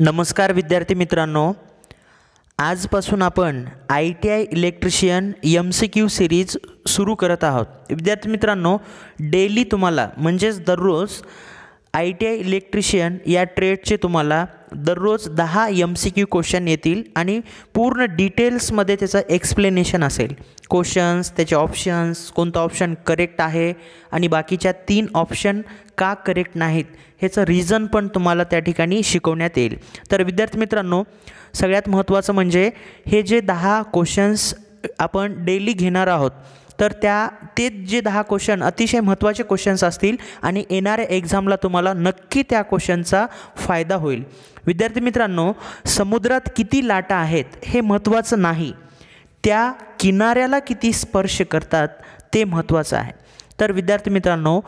नमस्कार विद्यार्थी मित्रांनो आजपासून आपण I T I electrician M C Q series सुरू करत आहोत विद्यार्थी मित्रांनो डेली तुम्हाला म्हणजेच दररोज आय टी आय इलेक्ट्रिशियन या ट्रेडचे तुम्हाला दररोज दहा एम सी क्यू क्वेश्चन येतील आणि पूर्ण डिटेल्समध्ये त्याचं एक्सप्लेनेशन असेल क्वेश्चन्स त्याचे ऑप्शन्स कोणतं ऑप्शन करेक्ट आहे आणि बाकीच्या तीन ऑप्शन का करेक्ट नाहीत ह्याचं रिझन पण तुम्हाला त्या ठिकाणी शिकवण्यात येईल तर विद्यार्थी मित्रांनो सगळ्यात महत्त्वाचं म्हणजे हे जे दहा क्वेश्चन्स आपण डेली घेणार आहोत तर त्या ते जे दहा क्वेश्चन अतिशय महत्त्वाचे क्वेश्चन्स असतील आणि येणाऱ्या एक्झामला तुम्हाला नक्की त्या क्वेश्चनचा फायदा होईल विद्यार्थी मित्रांनो समुद्रात किती लाटा आहेत हे महत्त्वाचं नाही त्या किनाऱ्याला किती स्पर्श करतात ते महत्त्वाचं आहे तर विद्यार्थी मित्रांनो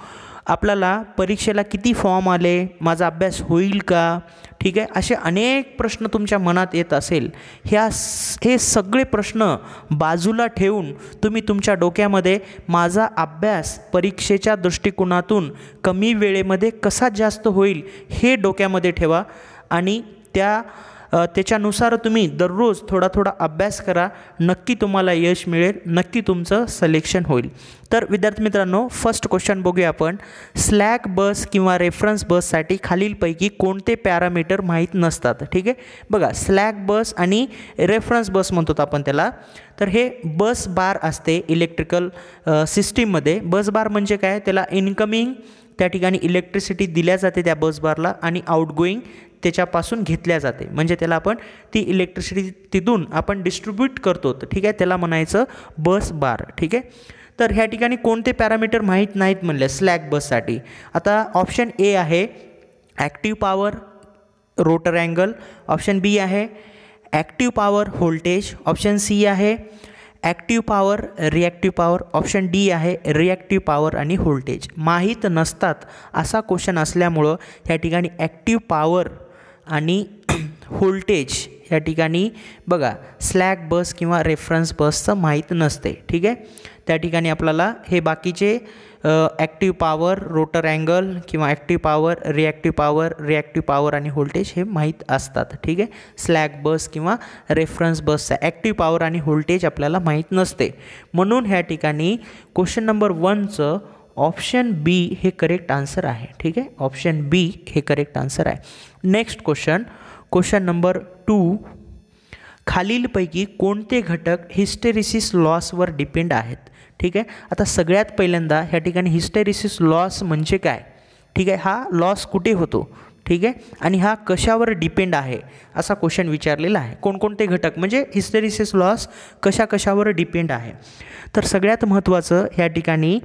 आपल्याला परीक्षेला किती फॉर्म आले माझा अभ्यास होईल का ठीक आहे असे अनेक प्रश्न तुमच्या मनात येत असेल ह्या हे सगळे प्रश्न बाजूला ठेवून तुम्ही तुमच्या डोक्यामध्ये माझा अभ्यास परीक्षेच्या दृष्टिकोनातून कमी वेळेमध्ये कसा जास्त होईल हे डोक्यामध्ये ठेवा आणि त्या त्याच्यानुसार तुम्ही दररोज थोडा थोडा अभ्यास करा नक्की तुम्हाला यश मिळेल नक्की तुमचं सलेक्शन होईल तर विद्यार्थी मित्रांनो फर्स्ट क्वेश्चन बघूया आपण स्लॅक बस किंवा रेफरन्स बससाठी खालीलपैकी कोणते पॅरामीटर माहीत नसतात ठीक आहे बघा स्लॅक बस आणि रेफरन्स बस म्हणतो आपण त्याला तर हे बस बार असते इलेक्ट्रिकल सिस्टीममध्ये बस बार म्हणजे काय त्याला इनकमिंग त्या ठिकाणी इलेक्ट्रिसिटी दिल्या जाते त्या बस बारला आणि आउटगोईंग त्याच्यापासून घेतल्या जाते म्हणजे त्याला आपण ती इलेक्ट्रिसिटी तिथून आपण डिस्ट्रीब्यूट करतो ठीक आहे त्याला म्हणायचं बस बार ठीक आहे तर ह्या ठिकाणी कोणते पॅरामीटर माहीत नाहीत म्हणले स्लॅग बससाठी आता ऑप्शन ए आहे active power rotor angle option B आहे active power voltage option C आहे active power reactive power option D आहे रिॲक्टिव पॉवर आणि व्होल्टेज माहीत नसतात असा क्वेश्चन असल्यामुळं ह्या ठिकाणी ॲक्टिव पॉवर आणि व्होल्टेज या ठिकाणी बघा स्लॅक बस किंवा रेफरन्स बसचं माहीत नसते ठीक आहे त्या ठिकाणी आपल्याला हे बाकीचे ॲक्टिव्ह पॉवर रोटर अँगल किंवा active power reactive power reactive power आणि व्होल्टेज हे माहीत असतात ठीक आहे स्लॅक बस किंवा रेफरन्स बसचा ॲक्टिव्ह पॉवर आणि व्होल्टेज आपल्याला माहीत नसते म्हणून ह्या ठिकाणी क्वेश्चन नंबर वनचं ऑप्शन बी हे करेक्ट आन्सर आहे ठीक आहे ऑप्शन बी हे करेक्ट आन्सर आहे next question question number two खालीलपैकी कोणते घटक हिस्टेरिसिस लॉसवर डिपेंड आहेत ठीक आहे आता सगळ्यात पहिल्यांदा ह्या ठिकाणी हिस्टेरिसिस लॉस म्हणजे काय ठीक आहे हा लॉस कुठे होतो ठीक आहे आणि हा कशावर डिपेंड आहे असा क्वेश्चन विचारलेला आहे कोणकोणते घटक म्हणजे हिस्टेरिसिस लॉस कशा कशावर डिपेंड आहे तर सगळ्यात महत्त्वाचं ह्या ठिकाणी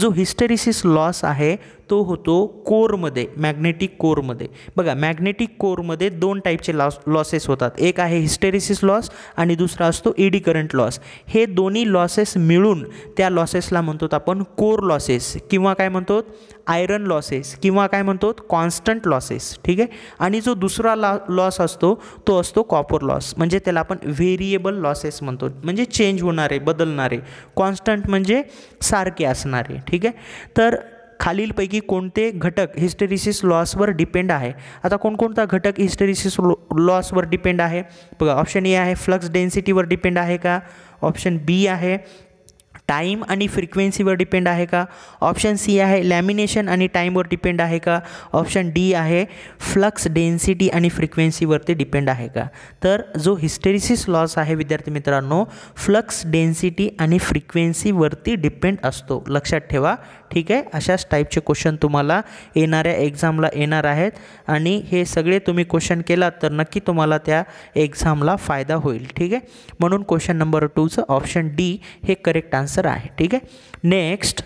जो हिस्टेरिसिस लॉस आहे तो होतो कोरमध्ये मॅग्नेटिक कोरमध्ये बघा मॅग्नेटिक कोरमध्ये दोन टाईपचे लॉस लॉसेस होतात एक आहे हिस्टेरिसिस लॉस आणि दुसरा असतो ईडी करंट लॉस हे दोन्ही लॉसेस मिळून त्या लॉसेसला म्हणतो आपण कोर लॉसेस किंवा काय म्हणतो आयरन लॉसेस किंवा काय म्हणतो कॉन्स्टंट लॉसेस ठीक आहे आणि जो दुसरा लॉ लॉस असतो तो असतो कॉपर लॉस म्हणजे त्याला आपण व्हेरिएबल लॉसेस म्हणतो म्हणजे चेंज होणारे बदलणारे कॉन्स्टंट म्हणजे सारखे असणारे ठीक आहे तर खालीलपैकी कोणते घटक हिस्टेरिसिस लॉसवर डिपेंड आहे आता कोणकोणता घटक हिस्टेरिसिस लॉसवर डिपेंड आहे बघा ऑप्शन ए आहे फ्लक्स डेन्सिटीवर डिपेंड आहे का ऑप्शन बी आहे टाईम आणि फ्रिक्वेन्सीवर डिपेंड आहे का ऑप्शन सी आहे लॅमिनेशन आणि टाईमवर डिपेंड आहे का ऑप्शन डी आहे फ्लक्स डेन्सिटी आणि फ्रिक्वेन्सीवरती डिपेंड आहे का तर जो हिस्टेरिसिस लॉस आहे विद्यार्थी मित्रांनो फ्लक्स डेन्सिटी आणि फ्रिक्वेन्सीवरती डिपेंड असतो लक्षात ठेवा ठीक आहे अशाच टाईपचे क्वेश्चन तुम्हाला येणाऱ्या एक्झामला येणार आहेत आणि हे सगळे तुम्ही क्वेश्चन केलात तर नक्की तुम्हाला त्या एक्झामला फायदा होईल ठीक आहे म्हणून क्वेश्चन नंबर टूचं ऑप्शन डी हे करेक्ट आन्सर आहे ठीक आहे नेक्स्ट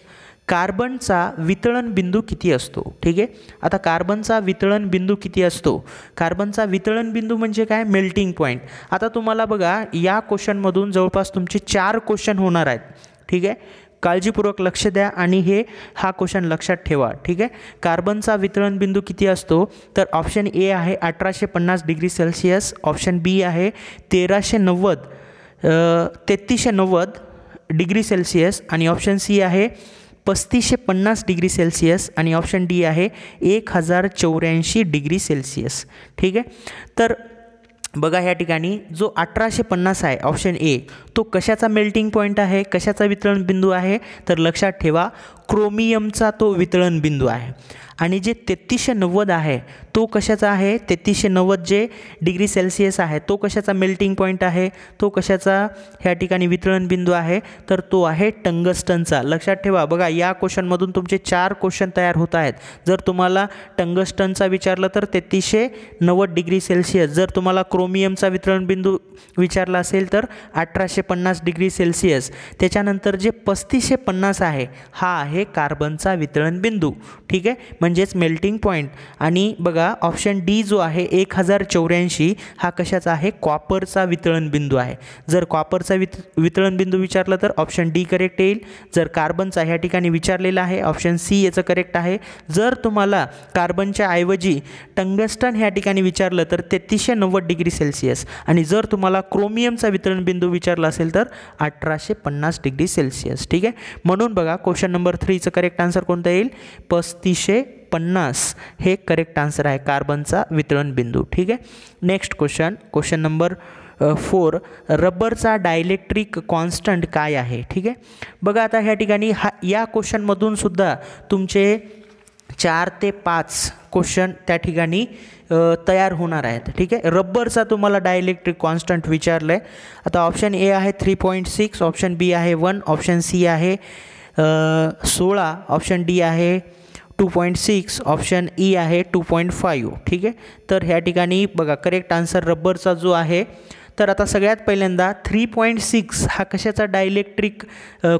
कार्बनचा वितळण बिंदू किती असतो ठीक आहे आता कार्बनचा वितळण बिंदू किती असतो कार्बनचा वितळण बिंदू म्हणजे काय मेल्टिंग पॉईंट आता तुम्हाला बघा या क्वेश्चनमधून जवळपास तुमचे चार क्वेश्चन होणार आहेत ठीक आहे काळजीपूर्वक लक्ष द्या आणि हे हा क्वेश्चन लक्षात ठेवा ठीक आहे कार्बनचा वितरण बिंदू किती असतो तर ऑप्शन ए आहे अठराशे पन्नास डिग्री सेल्सिअस ऑप्शन बी आहे तेराशे नव्वद तेहत्तीसशे नव्वद डिग्री सेल्सिअस आणि ऑप्शन सी आहे पस्तीसशे पन्नास डिग्री सेल्सिअस आणि ऑप्शन डी आहे एक हजार चौऱ्याऐंशी डिग्री सेल्सिअस ठीक आहे तर बघा ह्या ठिकाणी जो अठराशे पन्नास आहे ऑप्शन ए तो कशाचा मेल्टिंग पॉईंट आहे कशाचा वितरण बिंदू आहे तर लक्षात ठेवा क्रोमियमचा तो वितरण बिंदू आहे आणि जे तेहत्तीसशे नव्वद आहे तो कशाचा आहे तेहतीसशे नव्वद जे डिग्री सेल्सिअस आहे तो कशाचा मेल्टिंग पॉईंट आहे तो कशाचा ह्या ठिकाणी वितरण बिंदू आहे तर तो आहे टंगस्टनचा लक्षात ठेवा बघा या क्वेश्चनमधून तुमचे चार क्वेश्चन तयार होत आहेत जर तुम्हाला टंगस्टनचा विचारलं तर तेहतीसशे नव्वद डिग्री सेल्सिअस जर तुम्हाला क्रोमियमचा वितरण बिंदू विचारला असेल तर अठराशे पन्नास डिग्री सेल्सिअस त्याच्यानंतर जे पस्तीसशे पन्नास आहे हा आहे कार्बनचा वितरण बिंदू ठीक आहे म्हणजेच मेल्टिंग पॉईंट आणि बघा बघा ऑप्शन डी जो आहे एक हजार चौऱ्याऐंशी हा कशाचा आहे कॉपरचा वितळण बिंदू आहे जर कॉपरचा वित वितळण बिंदू विचारला तर ऑप्शन डी करेक्ट येईल जर कार्बनचा ह्या ठिकाणी विचारलेला आहे ऑप्शन सी याचं करेक्ट आहे जर तुम्हाला कार्बनच्या ऐवजी टंगस्टन ह्या ठिकाणी विचारलं तर तेहतीसशे नव्वद डिग्री सेल्सिअस आणि जर तुम्हाला क्रोमियमचा वितरण बिंदू विचारला असेल तर अठराशे पन्नास डिग्री सेल्सिअस ठीक आहे म्हणून बघा क्वेश्चन नंबर थ्रीचं करेक्ट आन्सर कोणता येईल पस्तीसशे पन्नास हे करेक्ट आन्सर आहे कार्बनचा वितरण बिंदू ठीक आहे next question question number four रबरचा डायलेक्ट्रिक कॉन्स्टंट काय आहे ठीक आहे बघा आता ह्या ठिकाणी हा या क्वेश्चनमधून सुद्धा तुमचे चार ते पाच क्वेश्चन त्या ठिकाणी तयार होणार आहेत ठीक आहे रब्बरचा तुम्हाला डायलेक्ट्रिक कॉन्स्टंट विचारलं आहे आता ऑप्शन ए आहे three point six option B आहे वन ऑप्शन सी आहे सोळा ऑप्शन डी आहे two point six option E आहे टू पॉईंट फाईव्ह ठीक आहे तर ह्या ठिकाणी बघा करेक्ट आन्सर रब्बरचा जो आहे तर आता सगळ्यात पहिल्यांदा थ्री पॉईंट सिक्स हा कशाचा डायलेक्ट्रिक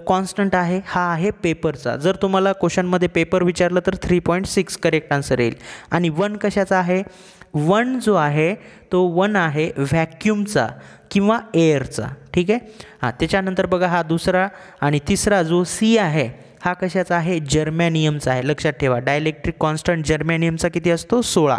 कॉन्स्टंट आहे हा आहे पेपरचा जर तुम्हाला क्वेश्चनमध्ये पेपर विचारलं तर three point six correct answer येईल आणि वन कशाचा आहे वन जो आहे तो वन आहे व्हॅक्यूमचा किंवा एअरचा ठीक आहे हां त्याच्यानंतर बघा हा दुसरा आणि तिसरा जो सी आहे हा कशाचा आहे जर्मॅनियमचा आहे लक्षात ठेवा डायलेक्ट्रिक कॉन्स्टंट जर्मॅनियमचा किती असतो सोळा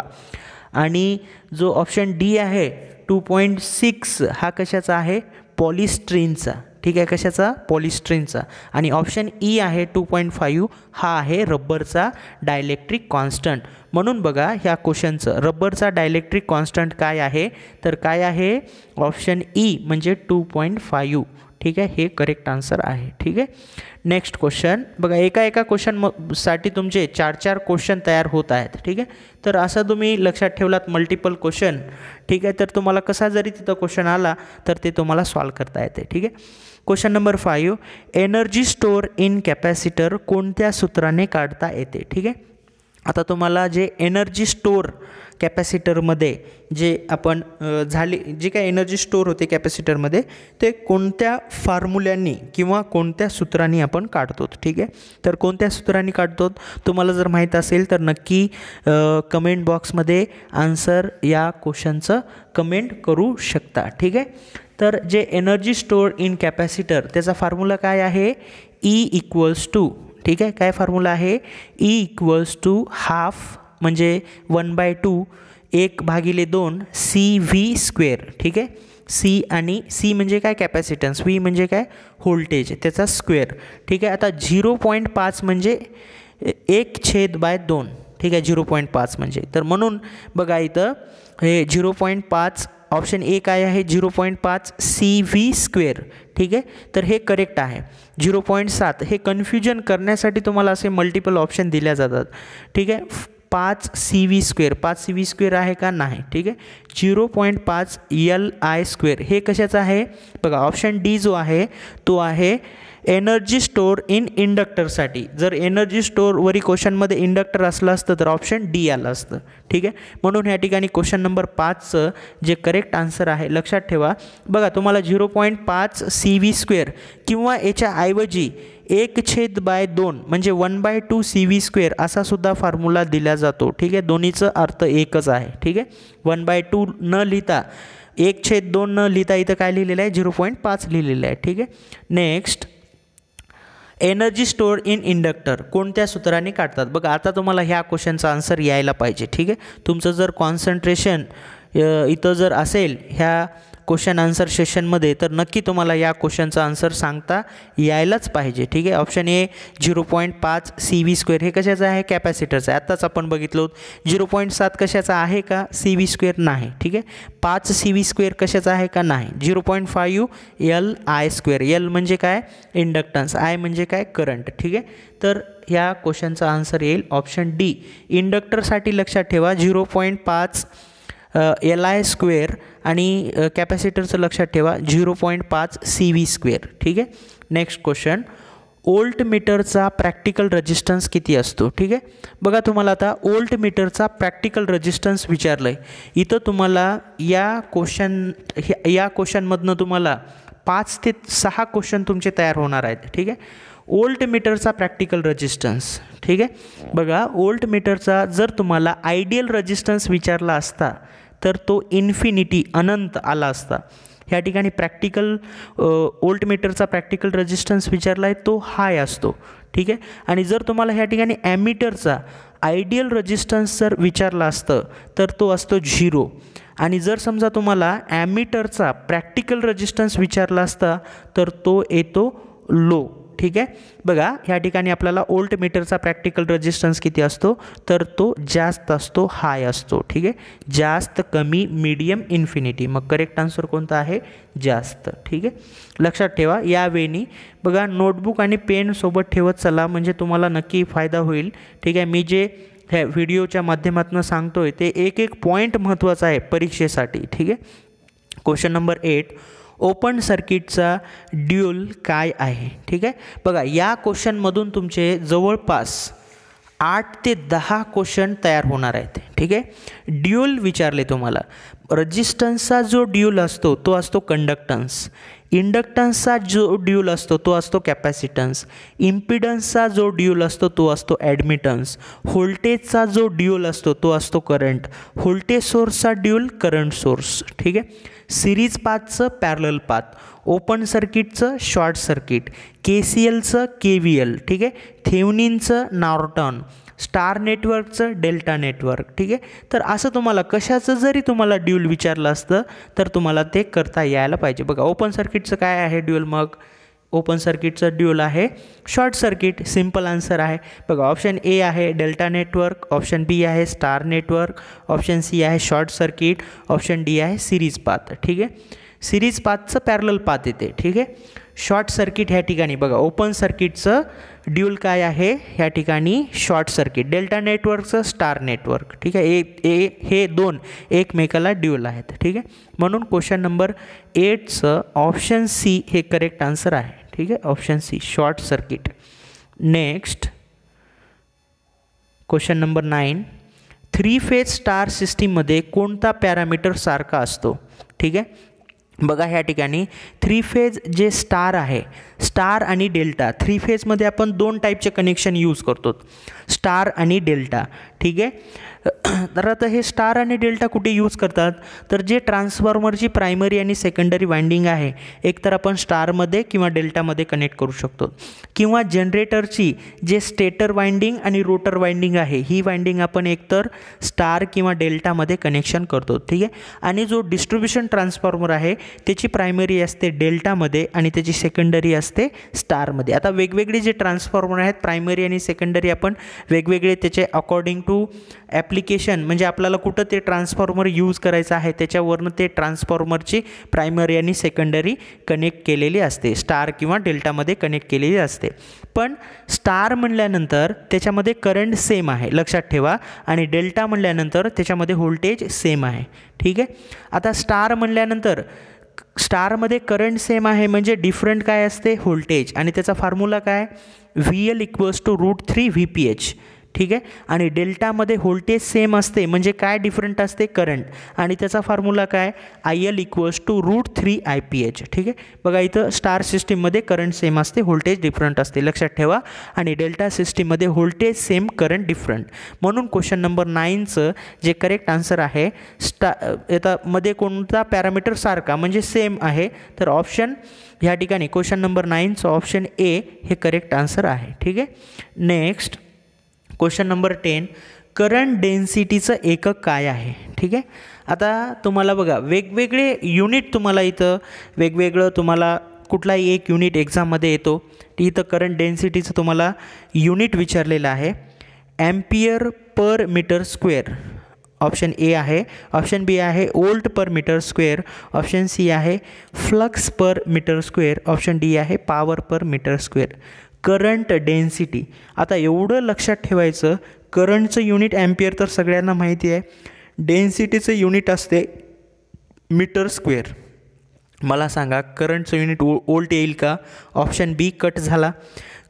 आणि जो ऑप्शन डी आहे टू पॉईंट सिक्स हा कशाचा आहे पॉलिस्ट्रीनचा ठीक आहे कशाचा पॉलिस्ट्रीनचा आणि ऑप्शन ई आहे टू पॉईंट फाईव्ह हा आहे रब्बरचा डायलेक्ट्रिक कॉन्स्टंट म्हणून बघा ह्या क्वेश्चनचं रब्बरचा डायलेक्ट्रिक कॉन्स्टंट काय आहे तर काय आहे ऑप्शन ई म्हणजे टू पॉईंट फाईव्ह ठीक आहे हे करेक्ट आन्सर आहे ठीक आहे नेक्स्ट क्वेश्चन बघा एका एका क्वेश्चन म साठी तुमचे चार चार क्वेश्चन तयार होत आहेत ठीक आहे तर असं तुम्ही लक्षात ठेवलात मल्टिपल क्वेश्चन ठीक आहे तर तुम्हाला कसा जरी तिथं क्वेश्चन आला तर ते तुम्हाला सॉल्व करता येते ठीक आहे question number five energy store in capacitor कोणत्या सूत्राने काढता येते ठीक आहे आता तुम्हाला जे एनर्जी स्टोअर कॅपॅसिटरमध्ये जे आपण झाले जी काय एनर्जी स्टोअर होते कॅपॅसिटरमध्ये ते कोणत्या फॉर्म्युल्यांनी किंवा कोणत्या सूत्रांनी आपण काढतो ठीक आहे तर कोणत्या सूत्रांनी काढतो तुम्हाला जर माहीत असेल तर नक्की कमेंट बॉक्समध्ये आन्सर या क्वेश्चनचं कमेंट करू शकता ठीक आहे तर जे एनर्जी स्टोअर इन कॅपॅसिटर त्याचा फॉर्म्युला काय आहे ई इक्वल्स टू ठीक आहे काय फॉर्म्युला आहे ई इक्वल्स टू हाफ म्हणजे वन बाय टू एक भागिले दोन सी व्ही स्क्वेअर ठीक आहे सी आणि सी म्हणजे काय कॅपॅसिटन्स व्ही म्हणजे काय व्होल्टेज त्याचा स्क्वेअर ठीक आहे आता झिरो पॉईंट पाच म्हणजे एक छेद बाय दोन ठीक आहे झिरो पॉईंट पाच म्हणजे तर म्हणून बघा इथं हे झिरो पॉईंट पाच ऑप्शन ए काय आहे झिरो पॉईंट पाच सी व्ही स्क्वेअर ठीक आहे तर हे करेक्ट आहे झिरो पॉईंट सात हे कन्फ्युजन करण्यासाठी तुम्हाला असे मल्टिपल ऑप्शन दिल्या जातात ठीक आहे पाच C V square C C V स्क्वेअर आहे का नाही ठीक आहे झिरो पॉईंट पाच यल आय स्क्वेअर हे कशाचं आहे बघा ऑप्शन डी जो आहे तो आहे एनर्जी स्टोर इन इंडक्टरसाठी जर एनर्जी स्टोरवरी क्वेश्चनमध्ये इंडक्टर असलं असतं तर ऑप्शन डी आलं असतं ठीक आहे म्हणून ह्या ठिकाणी क्वेश्चन नंबर पाचचं जे करेक्ट आन्सर आहे लक्षात ठेवा बघा तुम्हाला झिरो पॉईंट पाच सी व्ही स्क्वेअर किंवा याच्या ऐवजी एक छेद बाय दोन म्हणजे one by two C V square असा सुद्धा फॉर्म्युला दिला जातो ठीक आहे दोन्हीचं अर्थ एकच आहे ठीक आहे वन बाय टू न लिहिता एक छेद दोन न लिहिता इथं काय लिहिलेलं आहे झिरो पॉईंट पाच लिहिलेलं आहे ठीक आहे next energy store in inductor कोणत्या सूत्राने काढतात बघा आता तुम्हाला ह्या क्वेश्चनचा आन्सर यायला पाहिजे ठीक आहे तुमचं जर कॉन्सन्ट्रेशन इथं जर असेल ह्या क्वेश्चन आन्सर सेशनमध्ये तर नक्की तुम्हाला या क्वेश्चनचा आन्सर सांगता यायलाच पाहिजे ठीक आहे ऑप्शन ए झिरो पॉईंट पाच सी वी स्क्वेअर हे कशाचं आहे कॅपॅसिटरचं आहे आत्ताच आपण बघितलो झिरो पॉईंट सात कशाचा आहे का सी वी स्क्वेअर नाही ठीक आहे पाच सी वी स्क्वेअर कशाचा आहे का नाही zero point five L I square L म्हणजे काय इंडक्टन्स आय म्हणजे काय करंट ठीक आहे तर ह्या क्वेश्चनचा आन्सर येईल ऑप्शन डी इंडक्टरसाठी लक्षात ठेवा झिरो पॉईंट पाच एल आय स्क्वेअर आणि कॅपॅसिटरचं लक्षात ठेवा झिरो पॉईंट पाच सी व्ही स्क्वेअर ठीक आहे नेक्स्ट क्वेश्चन ओल्ट मीटरचा प्रॅक्टिकल रजिस्टन्स किती असतो ठीक आहे बघा तुम्हाला आता ओल्ड मीटरचा प्रॅक्टिकल रजिस्टन्स विचारलं आहे इथं तुम्हाला या क्वेश्चन या क्वेश्चनमधनं तुम्हाला पाच ते सहा क्वेश्चन तुमचे तयार होणार आहेत ठीक आहे ओल्ड मीटरचा प्रॅक्टिकल रजिस्टन्स ठीक आहे बघा ओल्ड मीटरचा जर तुम्हाला आयडियल रजिस्टन्स विचारला असता तर तो इन्फिनिटी अनंत आला असता ह्या ठिकाणी प्रॅक्टिकल ओल्टमीटरचा मीटरचा प्रॅक्टिकल रेजिस्टन्स विचारला आहे तो हाय असतो ठीक आहे आणि जर तुम्हाला ह्या ठिकाणी ॲमिटरचा आयडियल रजिस्टन्स जर विचारला असतं तर तो असतो झिरो आणि जर समजा तुम्हाला ॲमिटरचा प्रॅक्टिकल रजिस्टन्स विचारला असता तर तो येतो लो ठीक आहे बघा ह्या ठिकाणी आपल्याला ओल्ट मीटरचा प्रॅक्टिकल रजिस्टन्स किती असतो तर तो जास्त असतो हाय असतो ठीक आहे जास्त कमी मीडियम इन्फिनिटी मग करेक्ट आन्सर कोणता आहे जास्त ठीक आहे लक्षात ठेवा यावेळी बघा नोटबुक आणि पेन सोबत ठेवत चला म्हणजे तुम्हाला नक्की फायदा होईल ठीक आहे मी जे ह्या व्हिडिओच्या माध्यमातून सांगतोय ते एक एक पॉईंट महत्त्वाचा आहे परीक्षेसाठी ठीक आहे क्वेश्चन नंबर एट ओपन सर्किटचा ड्यूल काय आहे ठीक आहे बघा या क्वेश्चनमधून तुमचे जवळपास आठ ते दहा क्वेश्चन तयार होणार आहेत ठीक आहे ड्युअल विचारले तुम्हाला रजिस्टन्सचा जो ड्यूल असतो तो असतो कंडक्टन्स इंडक्टन्सचा जो ड्यूल असतो तो असतो कॅपॅसिटन्स इम्पिडन्सचा जो ड्यूल असतो तो असतो ॲडमिटन्स व्होल्टेजचा जो ड्यूल असतो तो असतो करंट व्होल्टेज सोर्सचा ड्यूल करंट सोर्स ठीक आहे सिरीज पाथचं पॅरल पाथ ओपन सर्किटचं शॉर्ट सर्किट के सी एलचं के व्ही एल ठीक आहे थेवनिनचं नॉर्टन स्टार नेटवर्कचं डेल्टा नेटवर्क ठीक आहे तर असं तुम्हाला कशाचं जरी तुम्हाला ड्यूल विचारलं असतं तर तुम्हाला ते करता यायला पाहिजे बघा ओपन सर्किटचं काय आहे ड्यूल मग ओपन सर्किटचं ड्यूल आहे शॉर्ट सर्किट सिम्पल आन्सर आहे बघा ऑप्शन ए आहे डेल्टा नेटवर्क ऑप्शन बी आहे स्टार नेटवर्क ऑप्शन सी आहे शॉर्ट सर्किट ऑप्शन डी आहे सिरीज पाथ ठीक आहे सिरीज पाथचं पॅरल पाथ येते ठीक आहे शॉर्ट सर्किट ह्या ठिकाणी बघा ओपन सर्किटचं ड्यूल काय आहे ह्या ठिकाणी शॉर्ट सर्किट डेल्टा नेटवर्कचं स्टार नेटवर्क ठीक आहे ए, ए हे दोन एकमेकाला ड्यूल आहेत ठीक आहे म्हणून क्वेश्चन नंबर एटचं ऑप्शन सी हे करेक्ट आन्सर आहे ठीक आहे option C short circuit next question number nine three phase star सिस्टीममध्ये कोणता पॅरामीटर सारखा असतो ठीक आहे बघा ह्या ठिकाणी थ्री फेज जे स्टार आहे स्टार आणि डेल्टा थ्री फेजमध्ये आपण दोन टाईपचे कनेक्शन यूज करतो स्टार आणि डेल्टा ठीक आहे तर आता हे स्टार आणि डेल्टा कुठे यूज करतात तर जे ट्रान्सफॉर्मरची प्रायमरी आणि सेकंडरी वाइंडिंग आहे एकतर आपण स्टारमध्ये किंवा डेल्टामध्ये कनेक्ट करू शकतो किंवा जनरेटरची जे स्टेटर वाइंडिंग आणि रोटर वाइंडिंग आहे ही वाइंडिंग आपण एकतर स्टार किंवा डेल्टामध्ये कनेक्शन करतो ठीक आहे आणि जो डिस्ट्रीब्युशन ट्रान्सफॉर्मर आहे त्याची प्रायमरी असते डेल्टामध्ये आणि त्याची सेकंडरी असते स्टारमध्ये आता वेगवेगळे जे ट्रान्सफॉर्मर आहेत प्रायमरी आणि सेकंडरी आपण वेगवेगळे त्याचे अकॉर्डिंग टू ॲप्लिकेशन म्हणजे आपल्याला कुठं ते ट्रान्सफॉर्मर यूज करायचं आहे त्याच्यावरनं ते ट्रान्सफॉर्मरची प्रायमरी आणि सेकंडरी कनेक्ट केलेली असते स्टार किंवा डेल्टामध्ये कनेक्ट केलेली असते पण स्टार म्हणल्यानंतर त्याच्यामध्ये करंट सेम आहे लक्षात ठेवा आणि डेल्टा म्हणल्यानंतर त्याच्यामध्ये व्होल्टेज सेम आहे ठीक आहे आता स्टार म्हणल्यानंतर स्टारमध्ये करंट सेम आहे म्हणजे डिफरंट काय असते व्होल्टेज आणि त्याचा फॉर्म्युला काय V L equals to root three V P H ठीक आहे आणि डेल्टामध्ये व्होल्टेज सेम असते म्हणजे काय डिफरंट असते करंट आणि त्याचा फॉर्म्युला काय I L equals to root three I P H ठीक आहे बघा इथं स्टार सिस्टीममध्ये करंट सेम असते व्होल्टेज डिफरंट असते लक्षात ठेवा आणि डेल्टा सिस्टीममध्ये व्होल्टेज सेम करंट डिफरंट म्हणून क्वेश्चन नंबर नाईनचं जे करेक्ट आन्सर आहे स्टा येता मध्ये कोणता पॅरामीटर सारखा म्हणजे सेम आहे तर ऑप्शन ह्या ठिकाणी क्वेश्चन नंबर नाईनचं ऑप्शन ए हे करेक्ट आन्सर आहे ठीक आहे next question number ten current डेन्सिटीचं एकक काय आहे ठीक आहे आता तुम्हाला बघा वेगवेगळे युनिट तुम्हाला इथं वेगवेगळं तुम्हाला कुठलाही एक युनिट एक्झाममध्ये येतो ती इथं करंट डेन्सिटीचं तुम्हाला युनिट विचारलेलं आहे ampere per metre square option A आहे ऑप्शन बी आहे volt per metre square option C आहे flux per metre square option D आहे power per metre square current density आता एवढं लक्षात ठेवायचं करंटचं युनिट ॲम्पियर तर सगळ्यांना माहिती आहे डेन्सिटीचं युनिट असते मीटर स्क्वेअर मला सांगा करंटचं युनिट ओ ओल्ट येईल का ऑप्शन बी कट झाला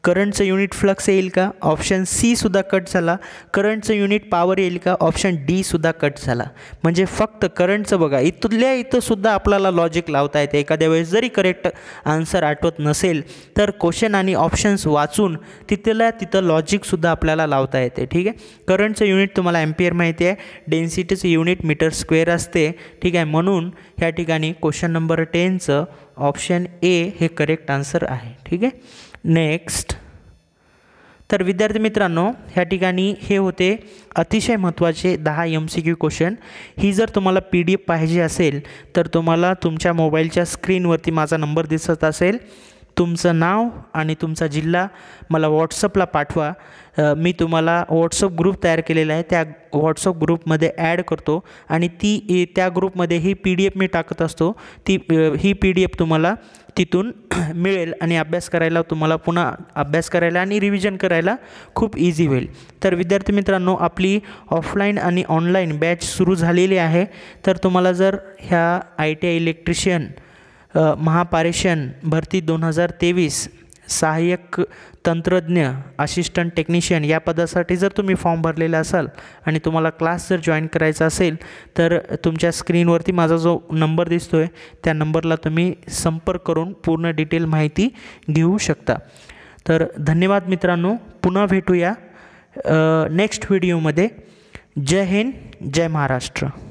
करंटचं युनिट फ्लक्स येईल का ऑप्शन सीसुद्धा कट झाला करंटचं युनिट पॉवर येईल का ऑप्शन डीसुद्धा कट झाला म्हणजे फक्त करंटचं बघा इथल्या इथंसुद्धा आपल्याला लॉजिक लावता येते एखाद्या वेळेस जरी करेक्ट आन्सर आठवत नसेल तर क्वेश्चन आणि ऑप्शन्स वाचून तिथल्या तिथं लॉजिकसुद्धा आपल्याला लावता येते ठीक आहे करंटचं युनिट तुम्हाला एम्पियर माहिती आहे डेन्सिटीचं युनिट मीटर स्क्वेअर असते ठीक आहे म्हणून ह्या ठिकाणी क्वेश्चन नंबर टेनचं ऑप्शन ए हे करेक्ट आन्सर आहे ठीक आहे नेक्स्ट तर विद्यार्थी मित्रांनो ह्या ठिकाणी हे होते अतिशय महत्त्वाचे दहा एम सी क्यू क्वेश्चन ही जर तुम्हाला पी डी एफ पाहिजे असेल तर तुम्हाला तुमच्या मोबाईलच्या स्क्रीनवरती माझा नंबर दिसत असेल तुमचं नाव आणि तुमचा जिल्हा मला व्हॉट्सअपला पाठवा मी तुम्हाला व्हॉट्सअप ग्रुप तयार केलेला आहे त्या व्हॉट्सअप ग्रुपमध्ये ॲड करतो आणि ती त्या ग्रुपमध्ये ही पी डी एफ मी टाकत असतो ती ही पी डी एफ तुम्हाला तिथून मिळेल आणि अभ्यास करायला तुम्हाला पुन्हा अभ्यास करायला आणि रिव्हिजन करायला खूप इझी होईल तर विद्यार्थी मित्रांनो आपली ऑफलाईन आणि ऑनलाईन बॅच सुरू झालेली आहे तर तुम्हाला जर ह्या I T I electrician Mahapareshan भरती दोन हजार तेवीस सहाय्यक तंत्रज्ञ असिस्टंट टेक्निशियन या पदासाठी जर तुम्ही फॉर्म भरलेला असाल आणि तुम्हाला क्लास जर जॉईन करायचा असेल तर तुमच्या स्क्रीनवरती माझा जो नंबर दिसतो आहे त्या नंबरला तुम्ही संपर्क करून पूर्ण डिटेल माहिती घेऊ शकता तर धन्यवाद मित्रांनो पुन्हा भेटूया नेक्स्ट व्हिडिओमध्ये जय हिंद जय महाराष्ट्र